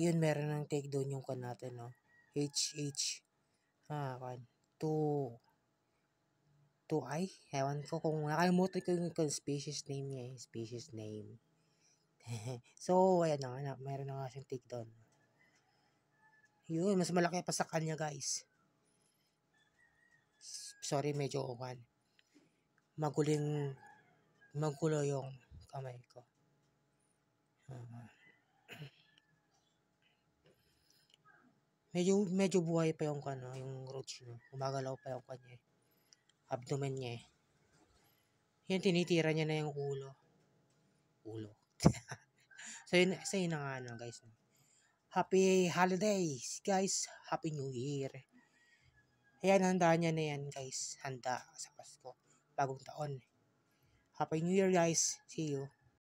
Yun, meron ng take down yung kan natin, no? HH. Ah, kan. to, 2i? Ewan ko kung nakalimutan ko yung eh. species name niya, Species name. so, ayan na nga. Meron na nga siyang take down. Yun, mas malaki pa sa kanya, guys. Sorry, medyo uwan. Maguling, magulo yung kamay ko. Uh-huh. medyo, medyo buhay pa yung, ano, yung roots niya. Gumagalaw pa yung kanya. Eh. Abdomen niya eh. Yan, tinitira niya na yung ulo. Ulo. so, yun, so, yun na nga, ano, guys. Happy holidays, guys. Happy New Year. Ayan, handa niya na yan, guys. Handa sa Pasko. Bagong taon. Happy New Year, guys. See you.